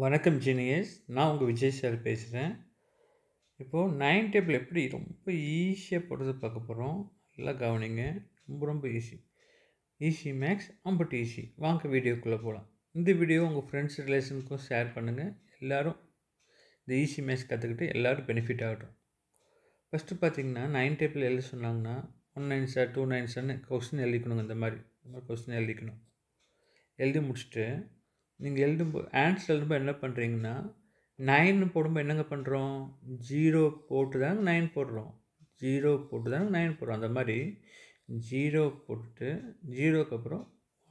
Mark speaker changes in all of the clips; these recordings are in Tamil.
Speaker 1: வணக்கம் ஜீனியஸ் நான் உங்கள் விஜய் சார் பேசுகிறேன் இப்போது நைன் டேபிள் எப்படி ரொம்ப ஈஸியாக போடுறது பார்க்க போகிறோம் நல்லா கவனிங்க ரொம்ப ரொம்ப ஈஸி ஈஸி மேக்ஸ் அம்பட் ஈஸி வாங்க வீடியோக்குள்ளே போகலாம் இந்த வீடியோ உங்கள் ஃப்ரெண்ட்ஸ் ரிலேஷனுக்கும் ஷேர் பண்ணுங்கள் எல்லோரும் இந்த ஈஸி மேக்ஸ் கற்றுக்கிட்டு எல்லோரும் பெனிஃபிட் ஆகட்டும் ஃபஸ்ட்டு பார்த்தீங்கன்னா நைன் டேபிள் எழுத சொன்னாங்கன்னா one nine sir two nine சார்னு கொஸ்டின் எழுதிக்கணுங்க இந்த மாதிரி இந்த மாதிரி கொஸ்டின் எழுதிக்கணும் எழுதி முடிச்சுட்டு நீங்கள் எழுதும்போது ஆன்சர் எழுதும்போது என்ன பண்ணுறீங்கன்னா நைன் போடும்போது என்னங்க பண்ணுறோம் ஜீரோ போட்டு தாங்க நைன் போடுறோம் ஜீரோ போட்டு தாங்க நைன் போடுறோம் அந்த மாதிரி ஜீரோ போட்டு ஜீரோக்கு அப்புறம்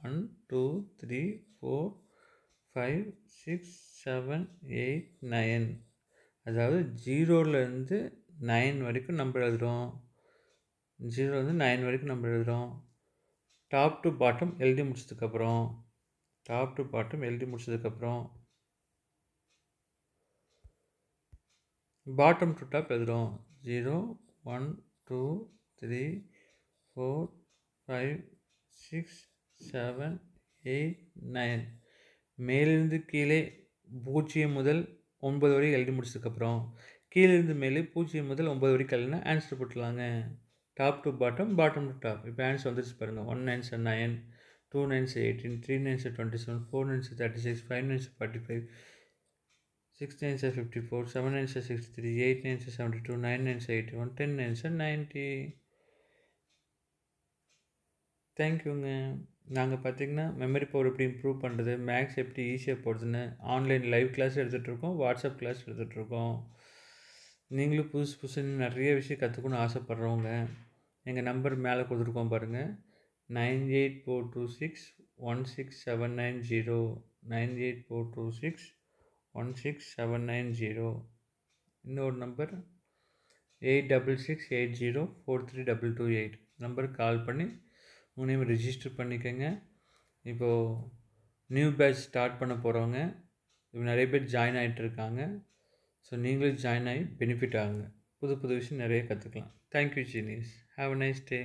Speaker 1: one two three four five six seven eight nine அதாவது ஜீரோலேருந்து நைன் வரைக்கும் நம்பர் எழுதுகிறோம் ஜீரோலேருந்து நைன் வரைக்கும் நம்பர் எழுதுகிறோம் டாப் டு பாட்டம் எழுதி முடிச்சதுக்கப்புறம் டாப் டு பாட்டம் எழுதி முடிச்சதுக்கப்புறம் பாட்டம் டு டாப் எழுதுகிறோம் zero one two three four five six seven eight nine மேலிருந்து கீழே பூஜ்ஜியம் முதல் ஒன்பது வரை எழுதி முடிச்சதுக்கப்புறம் கீழிருந்து மேலே பூஜ்ஜியம் முதல் ஒன்பது வரைக்கும் எழுதினா ஆன்சர் போட்டுடலாங்க top to bottom bottom to top இப்போ ஆன்சர் வந்துருச்சு பாருங்கள் one answer nine two nines eighteen three nines twenty seven four nines thirty six five nines forty five six nines fifty four seven nines sixty three eight nines seventy two nine nines eighty one ten nines ninety தேங்க்யூங்க நாங்கள் பார்த்திங்கன்னா மெமரி பவர் எப்படி இம்ப்ரூவ் பண்ணுறது மேக்ஸ் எப்படி ஈஸியாக போடுதுன்னு ஆன்லைன் லைவ் கிளாஸ் எடுத்துகிட்ருக்கோம் வாட்ஸ்அப் கிளாஸ் எடுத்துகிட்ருக்கோம் நீங்களும் புதுசு புதுசு நிறைய விஷயம் கற்றுக்கணும்னு ஆசைப்பட்றவங்க எங்கள் நம்பர் மேலே கொடுத்துருக்கோம் பாருங்கள் 9842616790 9842616790 इनवोर्ड नंबर 866804328 नंबर कॉल பண்ணி ஊਨੇ ரெஜிஸ்டர் பண்ணிக்கेंगे இப்போ நியூ பேட்ச் స్టార్ట్ பண்ண போறோம்ங்க நிறைய பேர் ஜாயின் ஆயிட்டிருக்காங்க சோ நீங்க ஜாயின் ஆயி बेनिफिट ஆகும் புது புது விஷயம் நிறைய கத்துக்கலாம் thank you genius have a nice day